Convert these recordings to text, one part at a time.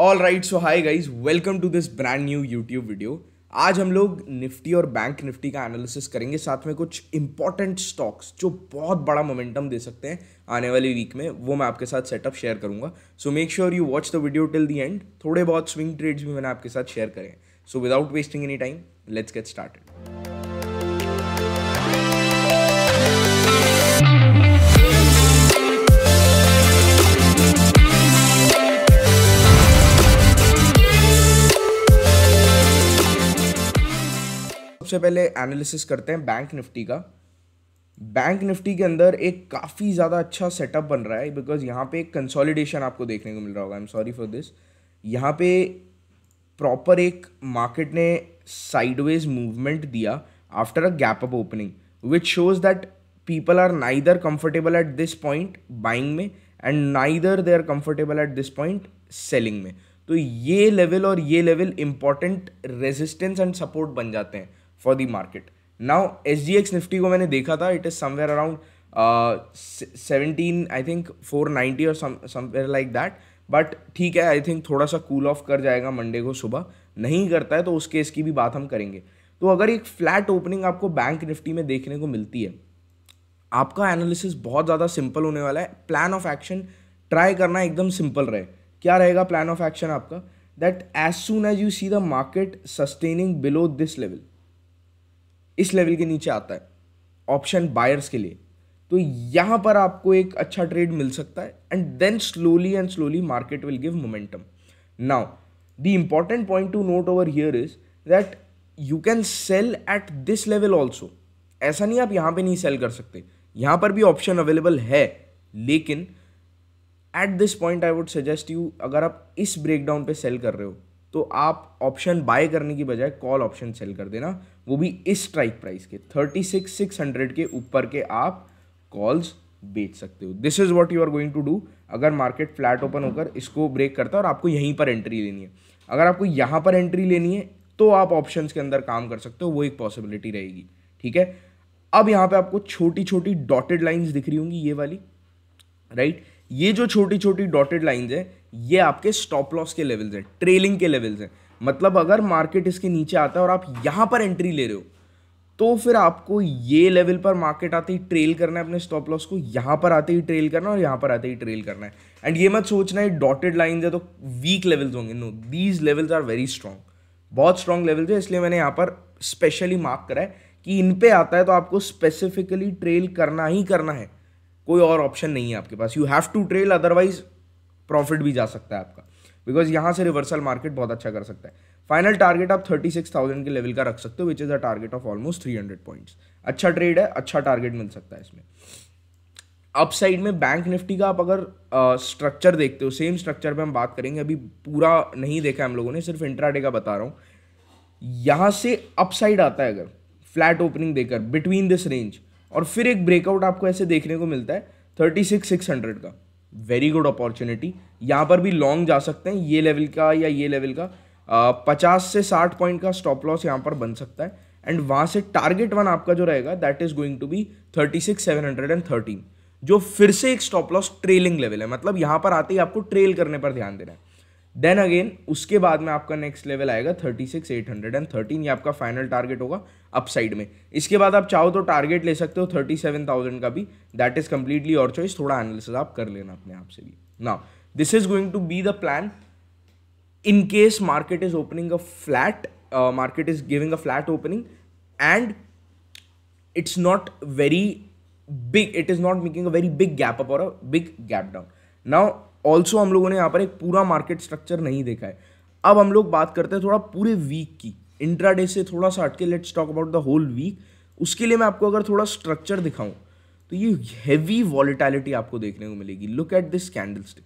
All right so hi guys welcome to this brand new YouTube video आज हम लोग Nifty और bank nifty का एनालिसिस करेंगे साथ में कुछ इंपॉर्टेंट स्टॉक्स जो बहुत बड़ा मोमेंटम दे सकते हैं आने वाले वीक में वो मैं आपके साथ सेटअप शेयर करूंगा so make sure you watch the video till the end थोड़े बहुत स्विंग ट्रेड्स भी मैंने आपके साथ शेयर करें so without wasting any time let's get started सबसे पहले एनालिसिस करते हैं बैंक निफ्टी का बैंक निफ्टी के अंदर एक काफ़ी ज़्यादा अच्छा सेटअप बन रहा है बिकॉज यहाँ पे एक कंसोलिडेशन आपको देखने को मिल रहा होगा I am sorry for this यहाँ पे प्रॉपर एक मार्केट ने साइडवेज मूवमेंट दिया after a gap up opening which shows that people are neither comfortable at this point buying में and neither they are comfortable at this point selling में तो ये level और ये level important resistance and support बन जाते हैं for the market now H D X nifty को मैंने देखा था it is somewhere around seventeen I think four ninety और समवेयर लाइक दैट बट ठीक है आई थिंक थोड़ा सा कूल ऑफ कर जाएगा मंडे को सुबह नहीं करता है तो उस केस की भी बात हम करेंगे तो अगर एक फ्लैट ओपनिंग आपको बैंक निफ्टी में देखने को मिलती है आपका एनालिसिस बहुत ज़्यादा सिंपल होने वाला है प्लान ऑफ एक्शन ट्राई करना एकदम सिंपल रहे क्या रहेगा प्लान ऑफ एक्शन आपका that as soon as you see the market sustaining below this level इस लेवल के नीचे आता है ऑप्शन बायर्स के लिए तो यहाँ पर आपको एक अच्छा ट्रेड मिल सकता है and then slowly and slowly market will give momentum now the important point to note over here is that you can sell at this level also ऐसा नहीं आप यहाँ पे नहीं सेल कर सकते यहाँ पर भी ऑप्शन अवेलेबल है लेकिन at this point I would suggest you अगर आप इस ब्रेकडाउन पे सेल कर रहे हो तो आप ऑप्शन बाय करने की बजाय कॉल ऑप्शन सेल कर देना वो भी इस स्ट्राइक प्राइस के थर्टी सिक्स सिक्स हंड्रेड के ऊपर के आप कॉल्स बेच सकते हो this is what you are going to do अगर मार्केट फ्लैट ओपन होकर इसको ब्रेक करता है और आपको यहीं पर एंट्री लेनी है अगर आपको यहाँ पर एंट्री लेनी है तो आप ऑप्शन के अंदर काम कर सकते हो वो एक पॉसिबिलिटी रहेगी ठीक है अब यहाँ पे आपको छोटी छोटी डॉटेड लाइन्स दिख रही होंगी ये वाली राइट ये जो छोटी छोटी डॉटेड लाइन्स है ये आपके स्टॉप लॉस के लेवल्स हैं ट्रेलिंग के लेवल्स हैं मतलब अगर मार्केट इसके नीचे आता है और आप यहाँ पर एंट्री ले रहे हो तो फिर आपको ये लेवल पर मार्केट आते ही ट्रेल करना है अपने स्टॉप लॉस को यहाँ पर आते ही ट्रेल करना है और यहाँ पर आते ही ट्रेल करना है एंड ये मत सोचना है डॉटेड लाइन है तो वीक लेवल्स होंगे no these levels are very strong बहुत स्ट्रॉन्ग लेवल्स है इसलिए मैंने यहाँ पर स्पेशली मार्क करा है कि इन पे आता है तो आपको स्पेसिफिकली ट्रेल करना ही करना है कोई और ऑप्शन नहीं है आपके पास you have to trail otherwise profit भी जा सकता है आपका बिकॉज यहाँ से रिवर्सल मार्केट बहुत अच्छा कर सकता है फाइनल टारगेट आप थर्टी सिक्स थाउजेंड के लेवल का रख सकते हो which is a target of almost three hundred points अच्छा ट्रेड है अच्छा टारगेट मिल सकता है इसमें अपसाइड में बैंक निफ्टी का आप अगर स्ट्रक्चर देखते हो सेम स्ट्रक्चर पे हम बात करेंगे अभी पूरा नहीं देखा हम लोगों ने सिर्फ इंट्राडे का बता रहा हूँ यहाँ से अपसाइड आता है अगर फ्लैट ओपनिंग देकर बिटवीन दिस रेंज और फिर एक ब्रेकआउट आपको ऐसे देखने को मिलता है थर्टी सिक्स सिक्स हंड्रेड का वेरी गुड अपॉर्चुनिटी यहाँ पर भी लॉन्ग जा सकते हैं ये लेवल का या ये लेवल का पचास से साठ पॉइंट का स्टॉप लॉस यहाँ पर बन सकता है एंड वहाँ से टारगेट वन आपका जो रहेगा that is going to be thirty six seven hundred and thirteen जो फिर से एक स्टॉप लॉस ट्रेलिंग लेवल है मतलब यहाँ पर आते ही आपको ट्रेल करने पर ध्यान देना है देन अगेन उसके बाद में आपका नेक्स्ट लेवल आएगा thirty six eight hundred and thirteen ये आपका फाइनल टारगेट होगा अप साइड में इसके बाद आप चाहो तो टारगेट ले सकते हो थर्टी सेवन थाउजेंड का भी दैट इज कम्प्लीटली और चॉइस थोड़ा एनालिसिस आप कर लेना अपने आप से भी now this is going to be the plan in case market is opening a flat market is giving a flat opening and it's not very big it is not making a very big gap up और a big gap down now also हम लोगों ने यहाँ पर एक पूरा market structure नहीं देखा है अब हम लोग बात करते हैं थोड़ा पूरे वीक की इंट्रा से थोड़ा सा हटके let's talk about the whole week उसके लिए मैं आपको अगर थोड़ा स्ट्रक्चर दिखाऊं तो ये हैवी वॉलिटैलिटी आपको देखने को मिलेगी look at this candlestick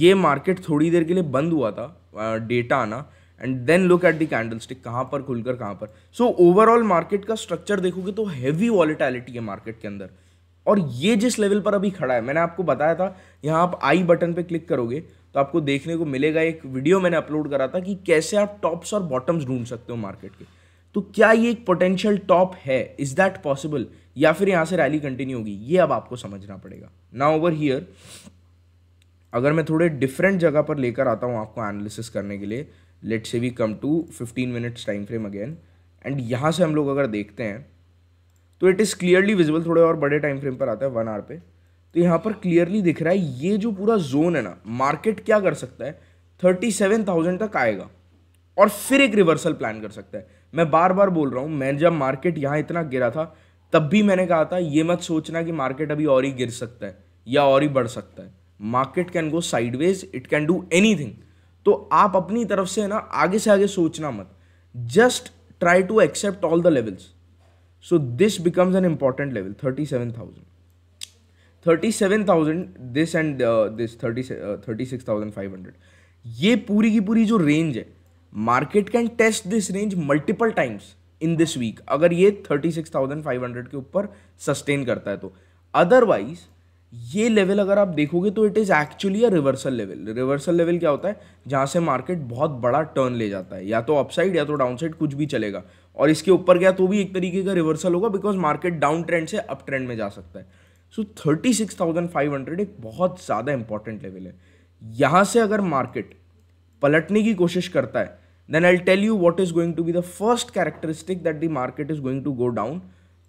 ये मार्केट थोड़ी देर के लिए बंद हुआ था डेटा आना and then look at the candlestick कहाँ पर खुलकर कहाँ पर सो ओवरऑल मार्केट का स्ट्रक्चर देखोगे तो हैवी वॉलिटैलिटी है मार्केट के अंदर और ये जिस लेवल पर अभी खड़ा है मैंने आपको बताया था यहाँ आप आई बटन पे क्लिक करोगे तो आपको देखने को मिलेगा एक वीडियो मैंने अपलोड करा था कि कैसे आप टॉप्स और बॉटम्स ढूंढ सकते हो मार्केट के तो क्या ये एक पोटेंशियल टॉप है इज दैट पॉसिबल या फिर यहाँ से रैली कंटिन्यू होगी ये अब आपको समझना पड़ेगा ना ओवर हियर अगर मैं थोड़े डिफरेंट जगह पर लेकर आता हूँ आपको एनालिसिस करने के लिए let's say we come to fifteen minutes time frame again and यहाँ से हम लोग अगर देखते हैं तो इट इज़ क्लियरली विजिबल थोड़े और बड़े टाइम फ्रेम पर आता है वन आर पे तो यहाँ पर क्लियरली दिख रहा है ये जो पूरा जोन है ना मार्केट क्या कर सकता है थर्टी सेवन थाउजेंड तक आएगा और फिर एक रिवर्सल प्लान कर सकता है मैं बार बार बोल रहा हूँ मैं जब मार्केट यहाँ इतना गिरा था तब भी मैंने कहा था ये मत सोचना कि मार्केट अभी और ही गिर सकता है या और ही बढ़ सकता है market can go sideways it can do any तो आप अपनी तरफ से है ना आगे से आगे सोचना मत just try to accept all the levels thirty seven thousand thirty seven thousand this and this thirty thirty six thousand five hundred ये पूरी की पूरी जो रेंज है market can test this range multiple times in this week अगर ये thirty six thousand five hundred के ऊपर सस्टेन करता है तो अदरवाइज ये लेवल अगर आप देखोगे तो it is actually a reversal level reversal level क्या होता है जहाँ से मार्केट बहुत बड़ा टर्न ले जाता है या तो अपसाइड या तो डाउनसाइड कुछ भी चलेगा और इसके ऊपर गया तो भी एक तरीके का रिवर्सल होगा बिकॉज मार्केट डाउन ट्रेंड से अप ट्रेंड में जा सकता है so thirty six thousand five hundred एक बहुत ज़्यादा इंपॉर्टेंट लेवल है यहाँ से अगर मार्केट पलटने की कोशिश करता है then I tell you what is going to be the first characteristic that the market is going to go down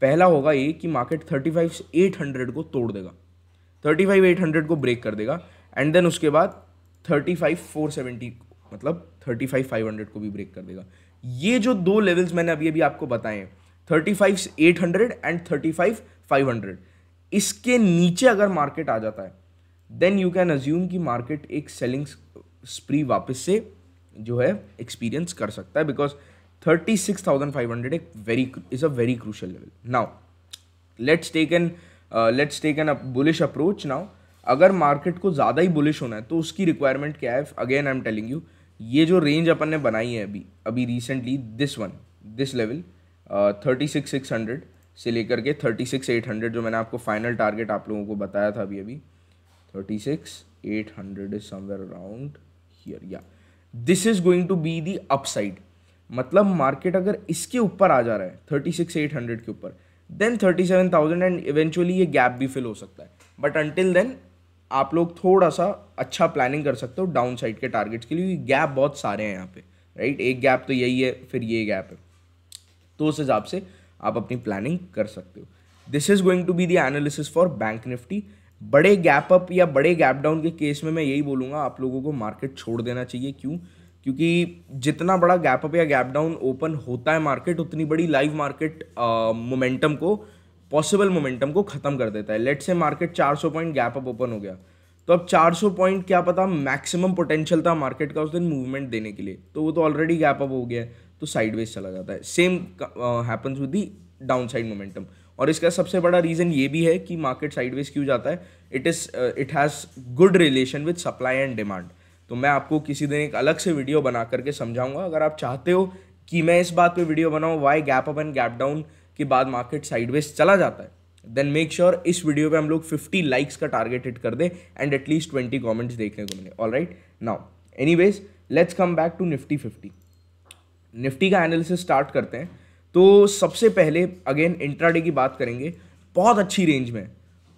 पहला होगा ये कि market thirty five eight hundred को तोड़ देगा थर्टी फाइव एट हंड्रेड को ब्रेक कर देगा एंड देन उसके बाद थर्टी फाइव फोर सेवेंटी मतलब थर्टी फाइव फाइव हंड्रेड को भी ब्रेक कर देगा ये जो दो लेवल्स मैंने अभी अभी आपको बताए thirty five eight hundred and thirty five five hundred इसके नीचे अगर मार्केट आ जाता है देन यू कैन अज्यूम कि मार्केट एक सेलिंग स्प्री वापस से जो है एक्सपीरियंस कर सकता है because thirty six thousand five hundred एक very is a very crucial level now let's take an let's take an bullish approach now अगर मार्केट को ज़्यादा ही बुलिश होना है तो उसकी रिक्वायरमेंट क्या है again I am telling you ये जो रेंज अपन ने बनाई है अभी अभी recently this one this level thirty six six hundred से लेकर के थर्टी सिक्स एट हंड्रेड जो मैंने आपको फाइनल टारगेट आप लोगों को बताया था अभी अभी thirty six eight hundred is somewhere around here या this is going to be the upside मतलब मार्केट अगर इसके ऊपर आ जा रहा है थर्टी सिक्स एट हंड्रेड के ऊपर then thirty seven thousand and eventually ये गैप भी फिल हो सकता है बट अंटिल देन आप लोग थोड़ा सा अच्छा प्लानिंग कर सकते हो डाउन साइड के टारगेट्स के लिए क्योंकि गैप बहुत सारे हैं यहाँ पे राइट एक गैप तो यही है फिर ये गैप है तो उस हिसाब से आप अपनी प्लानिंग कर सकते हो this is going to be the analysis for bank Nifty बड़े गैप अप या बड़े गैप डाउन के केस में मैं यही बोलूँगा आप लोगों को मार्केट छोड़ देना चाहिए क्यों क्योंकि जितना बड़ा गैप अप या गैप डाउन ओपन होता है मार्केट उतनी बड़ी लाइव मार्केट मोमेंटम को पॉसिबल मोमेंटम को ख़त्म कर देता है let's say market 400 point gap up open हो गया तो अब 400 पॉइंट क्या पता मैक्सिमम पोटेंशियल था मार्केट का उस दिन मूवमेंट देने के लिए तो वो तो ऑलरेडी गैप अप हो गया है तो साइडवेज चला जाता है same happens with the downside momentum और इसका सबसे बड़ा रीज़न ये भी है कि मार्केट साइडवेज क्यों जाता है it is it has good relation with supply and demand तो मैं आपको किसी दिन एक अलग से वीडियो बना करके समझाऊंगा अगर आप चाहते हो कि मैं इस बात पे वीडियो बनाऊँ why gap up and gap down के बाद मार्केट साइडवेज चला जाता है देन मेक श्योर इस वीडियो पे हम लोग 50 लाइक्स का टारगेट हिट कर दें एंड एटलीस्ट 20 कमेंट्स देखने को मिले all right now anyways let's come back to Nifty fifty Nifty का एनालिसिस स्टार्ट करते हैं तो सबसे पहले अगेन इंट्राडे की बात करेंगे बहुत अच्छी रेंज में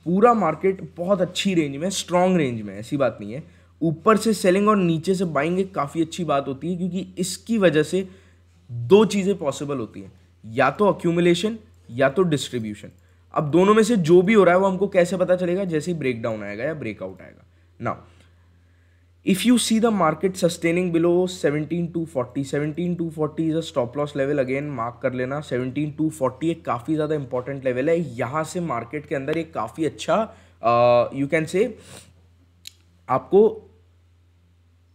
पूरा मार्केट बहुत अच्छी रेंज में स्ट्रॉन्ग रेंज में ऐसी बात नहीं है ऊपर से सेलिंग और नीचे से बाइंग एक काफ़ी अच्छी बात होती है क्योंकि इसकी वजह से दो चीज़ें पॉसिबल होती हैं या तो अक्यूमुलेशन या तो डिस्ट्रीब्यूशन अब दोनों में से जो भी हो रहा है वो हमको कैसे पता चलेगा जैसे ही ब्रेकडाउन आएगा या ब्रेकआउट आएगा now market sustaining below the to sustaining below to 17240 is a stop loss level again mark कर लेना टू फोर्टी एक काफ़ी ज़्यादा इंपॉर्टेंट लेवल है यहां से मार्केट के अंदर एक काफ़ी अच्छा यू कैन से आपको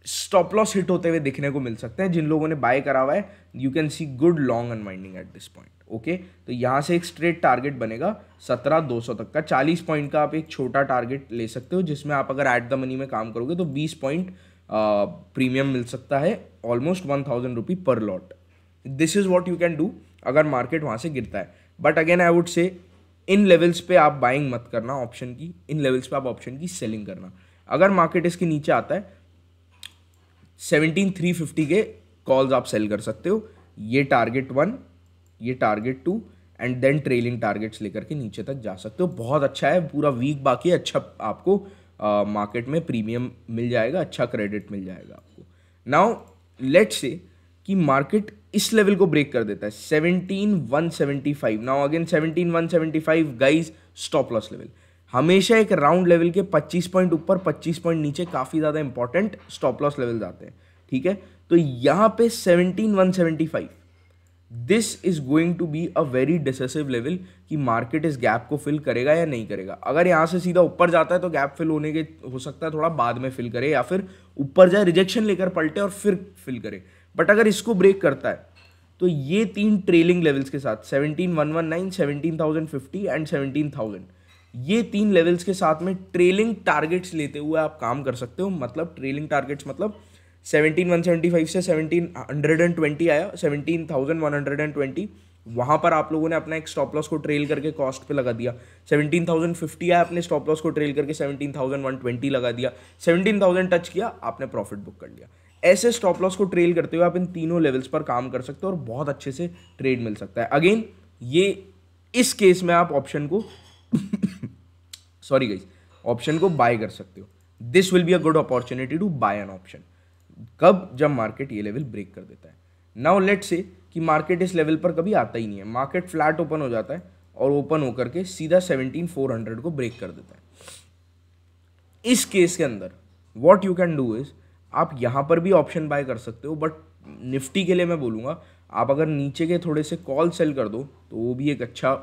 स्टॉप लॉस हिट होते हुए देखने को मिल सकते हैं जिन लोगों ने बाय करा हुआ है you can see good long unwinding at this point okay तो यहाँ से एक स्ट्रेट टारगेट बनेगा सत्रह दो सौ तक का चालीस पॉइंट का आप एक छोटा टारगेट ले सकते हो जिसमें आप अगर एट द मनी में काम करोगे तो बीस पॉइंट प्रीमियम मिल सकता है ऑलमोस्ट वन थाउजेंड रुपी पर lot this is what you can do अगर मार्केट वहाँ से गिरता है but again I would say in levels पे आप बाइंग मत करना ऑप्शन की इन लेवल्स पे आप ऑप्शन की सेलिंग करना अगर मार्केट इसके नीचे आता है सेवनटीन थ्री फिफ्टी के कॉल्स आप सेल कर सकते हो ये टारगेट वन ये target two and then trailing targets लेकर के नीचे तक जा सकते हो बहुत अच्छा है पूरा वीक बाकी है अच्छा आपको मार्केट uh, में प्रीमियम मिल जाएगा अच्छा क्रेडिट मिल जाएगा आपको नाउ लेट से कि मार्केट इस लेवल को ब्रेक कर देता है seventeen one seventy five now again seventeen one seventy five guys stop loss level हमेशा एक राउंड लेवल के 25 पॉइंट ऊपर 25 पॉइंट नीचे काफ़ी ज़्यादा इंपॉर्टेंट स्टॉप लॉस लेवल आते हैं ठीक है तो यहाँ पे 17175 this is going to be a very decisive level कि मार्केट इस गैप को फिल करेगा या नहीं करेगा अगर यहाँ से सीधा ऊपर जाता है तो गैप फिल होने के हो सकता है थोड़ा बाद में फिल करे या फिर ऊपर जाए रिजेक्शन लेकर पलटे और फिर फिल करे बट अगर इसको ब्रेक करता है तो ये तीन ट्रेलिंग लेवल्स के साथ seventeen one one nine seventeen thousand fifty and seventeen thousand ये तीन लेवल्स के साथ में ट्रेलिंग टारगेट्स लेते हुए आप काम कर सकते हो मतलब ट्रेलिंग टारगेट्स मतलब सेवनटीन वन सेवेंटी फाइव से सेवनटीन हंड्रेड एंड ट्वेंटी आया seventeen thousand one hundred and twenty वहाँ पर आप लोगों ने अपना एक स्टॉप लॉस को ट्रेल करके कॉस्ट पे लगा दिया सेवनटीन थाउजेंड फिफ्टी आया अपने स्टॉप लॉस को ट्रेल करके सेवनटीन थाउजेंड वन ट्वेंटी लगा दिया सेवनटीन थाउजेंड टच किया आपने प्रॉफिट बुक कर लिया ऐसे स्टॉप लॉस को ट्रेल करते हुए आप इन तीनों लेवल्स पर काम कर सकते हो और बहुत अच्छे से ट्रेड मिल सकता है अगेन ये इस केस में आप ऑप्शन को सॉरी गाइज ऑप्शन को बाय कर सकते हो this will be a good opportunity to buy an option कब जब मार्केट ये लेवल ब्रेक कर देता है नाउ लेट से कि मार्केट इस लेवल पर कभी आता ही नहीं है मार्केट फ्लैट ओपन हो जाता है और ओपन होकर के सीधा सेवनटीन फोर हंड्रेड को ब्रेक कर देता है इस केस के अंदर what you can do is आप यहाँ पर भी ऑप्शन बाय कर सकते हो बट निफ्टी के लिए मैं बोलूँगा आप अगर नीचे के थोड़े से कॉल सेल कर दो तो वो भी एक अच्छा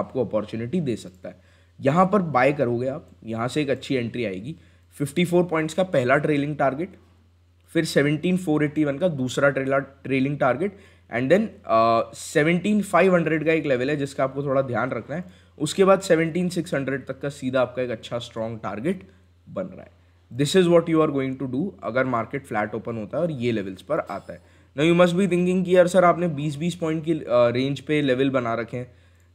आपको अपॉर्चुनिटी दे सकता है यहाँ पर बाय करोगे आप यहाँ से एक अच्छी एंट्री आएगी 54 पॉइंट्स का पहला ट्रेलिंग टारगेट फिर 17481 का दूसरा ट्रेला trailing target and then seventeen five hundred का एक लेवल है जिसका आपको थोड़ा ध्यान रखना है उसके बाद सेवनटीन सिक्स हंड्रेड तक का सीधा आपका एक अच्छा स्ट्रॉन्ग टारगेट बन रहा है this is what you are going to do अगर मार्केट फ्लैट ओपन होता है और ये लेवल्स पर आता है ना यू मस्ट भी थिंकिंग कि यार सर आपने 20-20 पॉइंट की रेंज uh, पे लेवल बना रखे हैं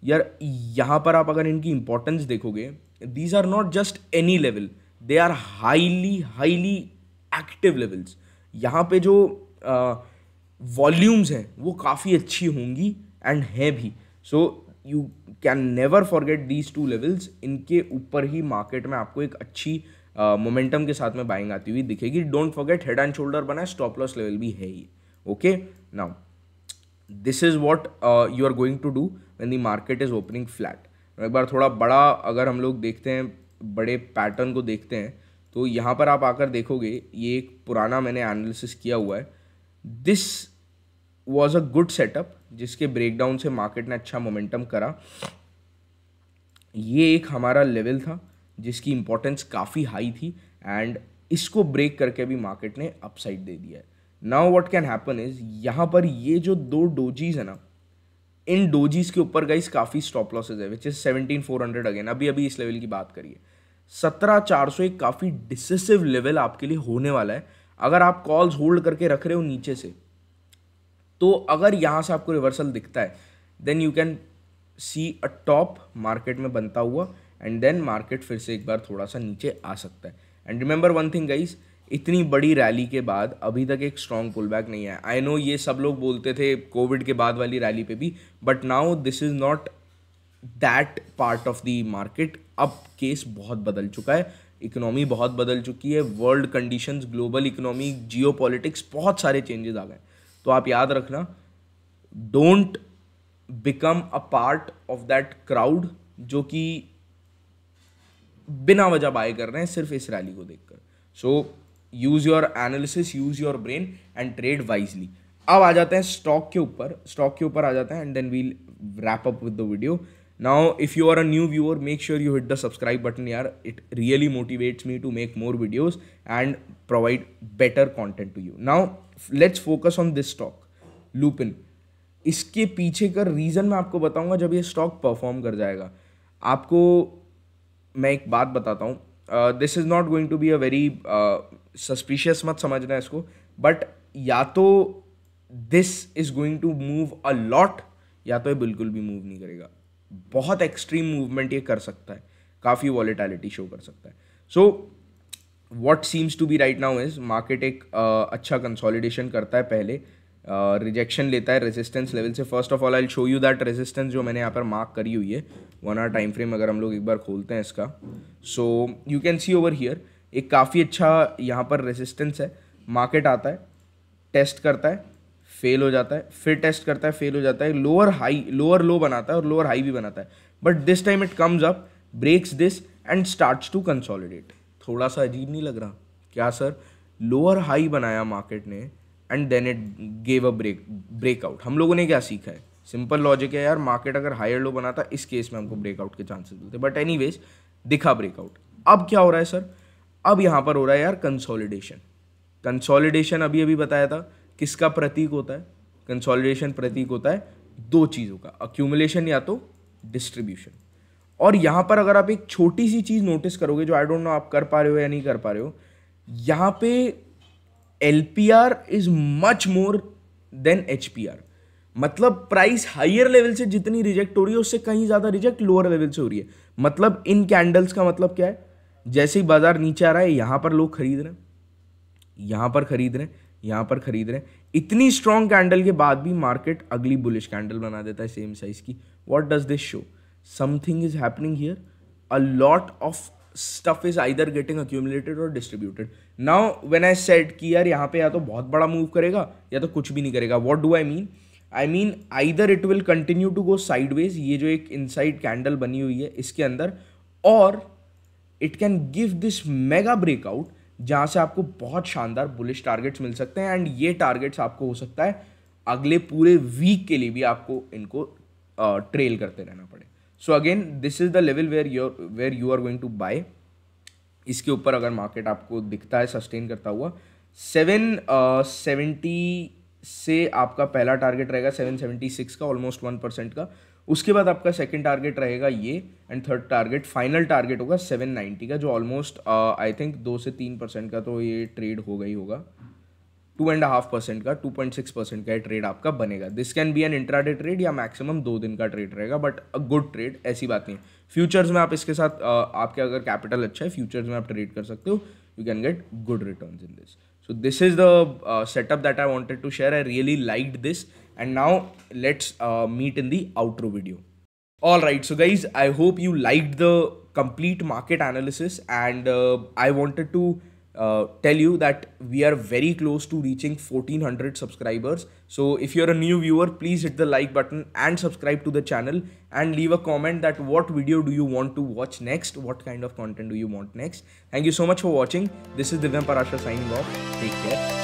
यार यहाँ पर आप अगर इनकी इंपॉर्टेंस देखोगे these are not just any level they are highly highly active levels यहाँ पे जो वॉल्यूम्स हैं वो काफ़ी अच्छी होंगी एंड हैं भी so you can never forget these two levels इनके ऊपर ही मार्केट में आपको एक अच्छी मोमेंटम uh, के साथ में बाइंग आती हुई दिखेगी don't forget head and shoulder बनाए स्टॉप लॉस लेवल भी है ही okay now this is what you are going to do when the market is opening flat एक बार थोड़ा बड़ा अगर हम लोग देखते हैं बड़े पैटर्न को देखते हैं तो यहाँ पर आप आकर देखोगे ये एक पुराना मैंने एनालिसिस किया हुआ है this was a good setup जिसके ब्रेकडाउन से मार्केट ने अच्छा मोमेंटम करा ये एक हमारा लेवल था जिसकी इम्पोर्टेंस काफ़ी हाई थी एंड इसको ब्रेक करके भी मार्केट ने अपसाइड दे दिया है now what can happen is यहाँ पर ये जो दो डोजीज है ना इन डोजीज के ऊपर गाइस काफ़ी स्टॉप लॉसेज है which is seventeen four hundred again अभी अभी इस लेवल की बात करिए सत्रह चार सौ एक काफ़ी डिसिसिव लेवल आपके लिए होने वाला है अगर आप कॉल्स होल्ड करके रख रहे हो नीचे से तो अगर यहाँ से आपको रिवर्सल दिखता है then you can see a top market में बनता हुआ एंड देन मार्केट फिर से एक बार थोड़ा सा नीचे आ सकता है and remember one thing guys इतनी बड़ी रैली के बाद अभी तक एक स्ट्रॉन्ग पुल बैक नहीं आया आई नो ये सब लोग बोलते थे कोविड के बाद वाली रैली पे भी but now this is not that part of the market अब केस बहुत बदल चुका है इकोनॉमी बहुत बदल चुकी है world conditions global economy geo बहुत सारे चेंजेस आ गए तो आप याद रखना don't become a part of that crowd जो कि बिना वजह बाय कर रहे हैं सिर्फ इस रैली को देखकर so so, use your analysis use your brain and trade wisely अब आ जाते हैं स्टॉक के ऊपर स्टॉक के ऊपर आ जाते हैं and then we'll wrap up with the video now if you are a new viewer make sure you hit the subscribe button यार it really motivates me to make more videos and provide better content to you now let's focus on this stock Lupin इसके पीछे का reason मैं आपको बताऊंगा जब ये stock perform कर जाएगा आपको मैं एक बात बताता हूँ this is not going to be a very suspicious मत समझना इसको बट या तो this is going to move a lot या तो ये बिल्कुल भी मूव नहीं करेगा बहुत एक्सट्रीम मूवमेंट ये कर सकता है काफ़ी वॉलेटैलिटी शो कर सकता है so what seems to be right now is market एक uh, अच्छा कंसोलिडेशन करता है पहले रिजेक्शन uh, लेता है रेजिस्टेंस लेवल से first of all I show you that resistance जो मैंने यहाँ पर मार्क करी हुई है वन आर टाइम फ्रेम अगर हम लोग एक बार खोलते हैं इसका so you can see over here एक काफ़ी अच्छा यहाँ पर रेजिस्टेंस है मार्केट आता है टेस्ट करता है फेल हो जाता है फिर टेस्ट करता है फेल हो जाता है लोअर हाई लोअर लो बनाता है और लोअर हाई भी बनाता है but this time it comes up breaks this and starts to consolidate थोड़ा सा अजीब नहीं लग रहा क्या सर लोअर हाई बनाया मार्केट ने and then it gave a break breakout हम लोगों ने क्या सीखा है सिंपल लॉजिक है यार मार्केट अगर हायर लो बनाता इस केस में हमको ब्रेकआउट के चांसेस मिलते बट एनी दिखा ब्रेकआउट अब क्या हो रहा है सर अब यहां पर हो रहा है यार कंसोलिडेशन कंसोलिडेशन अभी अभी बताया था किसका प्रतीक होता है कंसोलिडेशन प्रतीक होता है दो चीज़ों का अक्यूमुलेशन या तो डिस्ट्रीब्यूशन और यहां पर अगर आप एक छोटी सी चीज़ नोटिस करोगे जो आई डोंट नो आप कर पा रहे हो या नहीं कर पा रहे हो यहां पे L P R is much more than H P R मतलब प्राइस हाइयर लेवल से जितनी रिजेक्ट हो रही है उससे कहीं ज़्यादा रिजेक्ट लोअर लेवल से हो रही है मतलब इन कैंडल्स का मतलब क्या है जैसे ही बाज़ार नीचे आ रहा है यहां पर लोग खरीद रहे हैं यहां पर खरीद रहे हैं यहां पर खरीद रहे हैं इतनी स्ट्रॉन्ग कैंडल के बाद भी मार्केट अगली बुलिश कैंडल बना देता है सेम साइज़ की what does this show something is happening here a lot of stuff is either getting accumulated or distributed now when I set कि यार यहाँ पे या तो बहुत बड़ा मूव करेगा या तो कुछ भी नहीं करेगा what do I mean I mean either it will continue to go sideways ये जो एक इनसाइड कैंडल बनी हुई है इसके अंदर और it can give this mega breakout जहाँ से आपको बहुत शानदार बुलिश टारगेट्स मिल सकते हैं एंड ये टारगेट्स आपको हो सकता है अगले पूरे वीक के लिए भी आपको इनको ट्रेल करते रहना पड़े so again this is the level where your where you are going to buy इसके ऊपर अगर मार्केट आपको दिखता है सस्टेन करता हुआ सेवन सेवेंटी से आपका पहला टारगेट रहेगा 776 का ऑलमोस्ट वन परसेंट का उसके बाद आपका सेकंड टारगेट रहेगा ये and third target final target होगा 790 का जो ऑलमोस्ट आई थिंक दो से तीन परसेंट का तो ये ट्रेड होगा ही होगा टू एंड हाफ परसेंट का टू पॉइंट सिक्स परसेंट का ट्रेड आपका बनेगा this can be an intraday trade या मैक्सिमम दो दिन का ट्रेड रहेगा बट अ गुड ट्रेड ऐसी बात नहीं फ्यूचर्स में आप इसके साथ uh, आपके अगर कैपिटल अच्छा है फ्यूचर्स में आप ट्रेड कर सकते हो you can get good return in this So this is the uh, setup that I wanted to share. I really liked this. And now let's uh, meet in the outro video. Alright, so guys, I hope you liked the complete market analysis and uh, I wanted to uh, tell you that we are very close to reaching 1400 subscribers. So if you're a new viewer, please hit the like button and subscribe to the channel and leave a comment that what video do you want to watch next? What kind of content do you want next? Thank you so much for watching. This is Divyam Parashar signing off. Take care.